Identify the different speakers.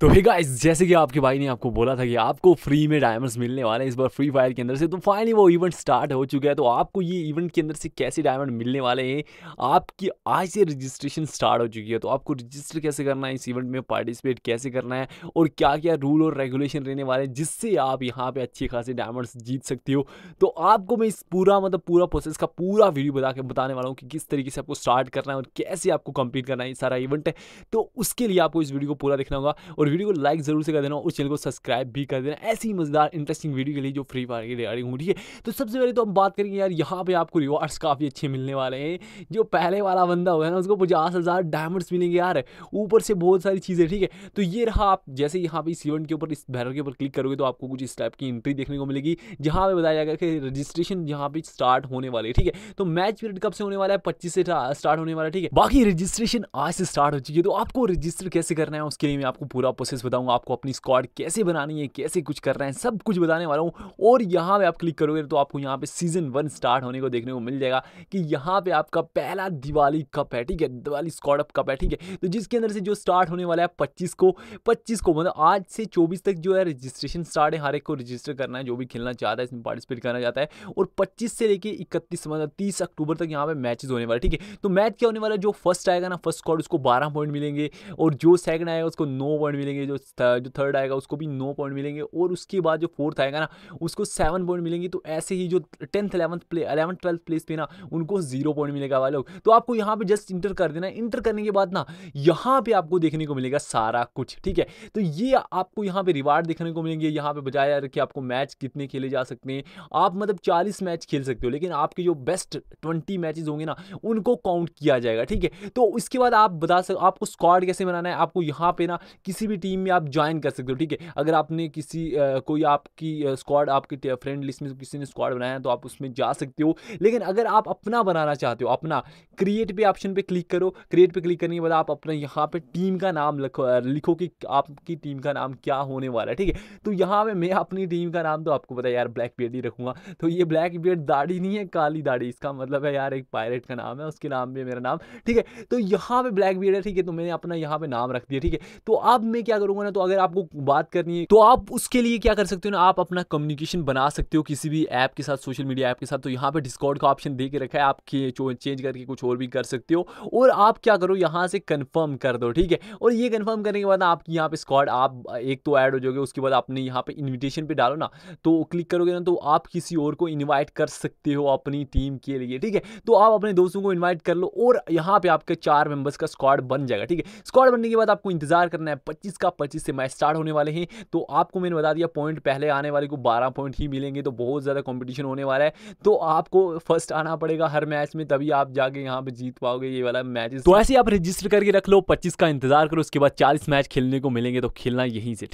Speaker 1: तो भी गाइस जैसे कि आपके भाई ने आपको बोला था कि आपको फ्री में डायमंड्स मिलने वाले हैं इस बार फ्री फायर के अंदर से तो फाइनली वो इवेंट स्टार्ट हो चुका है तो आपको ये इवेंट के अंदर से कैसे डायमंड मिलने वाले हैं आपकी आज से रजिस्ट्रेशन स्टार्ट हो चुकी है तो आपको रजिस्टर कैसे करना है इस इवेंट में पार्टिसिपेट कैसे करना है और क्या क्या रूल और रेगुलेशन रहने वाले हैं जिससे आप यहाँ पर अच्छे खासे डायमंड्स जीत सकते हो तो आपको मैं इस पूरा मतलब पूरा प्रोसेस का पूरा वीडियो बता के बताने वाला हूँ कि किस तरीके से आपको स्टार्ट करना है और कैसे आपको कंप्लीट करना है सारा इवेंट है तो उसके लिए आपको इस वीडियो को पूरा देखना होगा और वीडियो को लाइक जरूर से कर देना और चैनल को सब्सक्राइब भी कर देना ऐसी मज़ेदार इंटरेस्टिंग वीडियो के लिए जो फ्री फायर की रिगार्डिंग हो रही है तो सबसे पहले तो हम बात करेंगे यार यहाँ पे आपको रिवार्ड्स काफ़ी अच्छे मिलने वाले हैं जो पहले वाला बंदा हुआ है ना उसको पचास हज़ार डायमंड्स मिलेंगे यार ऊपर से बहुत सारी चीज़ें ठीक है तो ये रहा आप जैसे यहाँ पे इस इवेंट के ऊपर इस बैनर के ऊपर क्लिक करोगे तो आपको कुछ इस टाइप की एंट्री देखने को मिलेगी जहाँ पे बताया जाएगा कि रजिस्ट्रेशन यहाँ पे स्टार्ट होने वाले ठीक है तो मैच पीरियड कब से होने वाला है पच्चीस से स्टार्ट होने वाला है ठीक है बाकी रजिस्ट्रेशन आज से स्टार्ट हो चुकी है तो आपको रजिस्टर कैसे करना है उसके लिए मैं आपको पूरा प्रोसेस बताऊँगा आपको अपनी स्क्वाड कैसे बनानी है कैसे कुछ करना है सब कुछ बताने वाला हूँ और यहाँ पर आप क्लिक करोगे तो आपको यहाँ पर सीज़न वन स्टार्ट होने को देखने को मिल जाएगा कि यहाँ पर आपका पहला दिवाली कप है ठीक है दिवाली स्क्वाड अप कप है ठीक है तो जिसके अंदर से जो स्टार्ट होने वाला है पच्चीस को पच्चीस को मतलब आज से चौबीस तक जो है रजिस्ट्रेशन स्टार्ट है हर एक को रजिस्टर करना है जो भी खेलना चाहता है इसमें पार्टिसिपेट करना चाहता है और पच्चीस से लेकर इकतीस मतलब तीस अक्टूबर तक यहाँ पर मैचेज होने वाले ठीक है तो मैच क्या होने वाला है जो फर्स्ट आएगा ना फर्स्ट स्कॉड उसको बारह पॉइंट मिलेंगे और जो सेकंड आएगा उसको नौ पॉइंट मिलेंगे जो जो थर्ड आएगा उसको भी नौ पॉइंट मिलेंगे और उसके बाद जो फोर्थ आएगा ना उसको सेवन पॉइंट मिलेंगे तो ऐसे ही जो टेंथ अलेवंथ प्ले अलेवंथ ट्वेल्थ प्लेस पे ना उनको जीरो पॉइंट मिलेगा वाले तो आपको यहाँ पे जस्ट इंटर कर देना इंटर करने के बाद ना यहाँ पे आपको देखने को मिलेगा सारा कुछ ठीक है तो ये आपको यहाँ पे रिवार्ड देखने को मिलेंगे यहाँ पे बजाय कि आपको मैच कितने खेले जा सकते हैं आप मतलब चालीस मैच खेल सकते हो लेकिन आपके जो बेस्ट ट्वेंटी मैचेज होंगे ना उनको काउंट किया जाएगा ठीक है तो इसके बाद आप बता सकते आपको स्क्वाड कैसे बनाना है आपको यहाँ पे ना किसी भी भी टीम में आप ज्वाइन कर सकते हो ठीक है अगर आपने किसी कोई आपकी स्क्वाड आपकी फ्रेंड लिस्ट में किसी ने स्क्वाड बनाया तो आप उसमें जा सकते हो लेकिन अगर आप अपना बनाना चाहते हो अपना क्रिएट पे ऑप्शन पे क्लिक करो क्रिएट पे क्लिक करने के बाद आप अपना यहाँ पे टीम का नाम लिखो लिखो कि आपकी टीम का नाम क्या होने वाला है ठीक है तो यहाँ पे मैं अपनी टीम का नाम तो आपको पता है यार ब्लैक बियड ही रखूँगा तो ये ब्लैक बियड दाढ़ी नहीं है काली दाढ़ी इसका मतलब है यार एक पायलट का नाम है उसके नाम पर मेरा नाम ठीक है तो यहाँ पर ब्लैक बियड है ठीक है तो मैंने अपना यहाँ पर नाम रख दिया ठीक है तो अब मैं क्या करूंगा ना तो अगर आपको बात करनी है तो आप उसके लिए क्या कर सकते हो ना आप अपना कम्युनिकेशन बना सकते हो किसी भी ऐप के साथ सोशल मीडिया ऐप के साथ तो यहाँ पे डिस्काउंट का ऑप्शन दे के रखा है आप चेंज करके कुछ और भी कर सकते हो और आप क्या करो यहाँ से कन्फर्म कर दो ठीक है और ये कन्फर्म करने के बाद आपकी यहाँ पे स्कॉड आप एक तो ऐड हो जाओगे उसके बाद आपने यहाँ पे इन्विटेशन पे डालो ना तो क्लिक करोगे ना तो आप किसी और को इन्वाइट कर सकते हो अपनी टीम के लिए ठीक है तो आप अपने दोस्तों को इन्वाइट कर लो और यहाँ पे आपके चार मेंबर्स का स्क्वाड बन जाएगा ठीक है स्क्वाड बनने के बाद आपको इंतजार करना है पच्चीस पच्चीस का 25 से मैच स्टार्ट होने वाले हैं तो आपको मैंने बता दिया पॉइंट पहले आने वाले को बारह पॉइंट ही मिलेंगे तो बहुत ज़्यादा कॉम्पिटिशन होने वाला है तो आपको फर्स्ट आना पड़ेगा हर मैच में तभी आप जाके यहाँ पर जीत पाओगे ये वाला मैच तो ऐसे आप रजिस्टर करके रख लो पच्चीस का इंतजार करो उसके बाद चालीस मैच खेलने को मिलेंगे तो खेलना यहीं से